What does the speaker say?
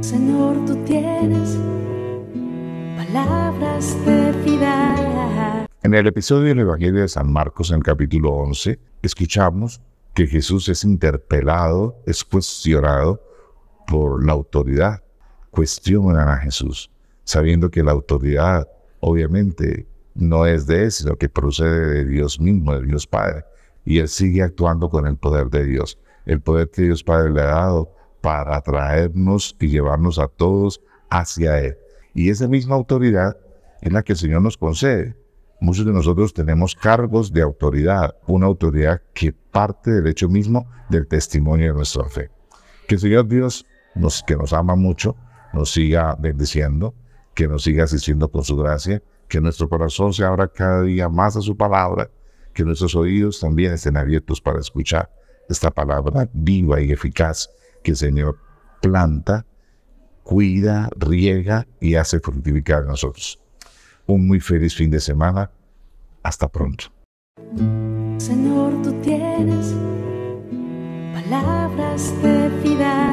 Señor, tú tienes palabras de En el episodio del Evangelio de San Marcos, en el capítulo 11, escuchamos que Jesús es interpelado, es cuestionado por la autoridad. Cuestionan a Jesús, sabiendo que la autoridad, obviamente, no es de él, sino que procede de Dios mismo, de Dios Padre. Y él sigue actuando con el poder de Dios. El poder que Dios Padre le ha dado para traernos y llevarnos a todos hacia Él. Y esa misma autoridad es la que el Señor nos concede. Muchos de nosotros tenemos cargos de autoridad, una autoridad que parte del hecho mismo del testimonio de nuestra fe. Que el Señor Dios, nos, que nos ama mucho, nos siga bendiciendo, que nos siga asistiendo con su gracia, que nuestro corazón se abra cada día más a su palabra, que nuestros oídos también estén abiertos para escuchar esta palabra viva y eficaz que el Señor planta, cuida, riega y hace fructificar a nosotros. Un muy feliz fin de semana. Hasta pronto. Señor, tú tienes palabras de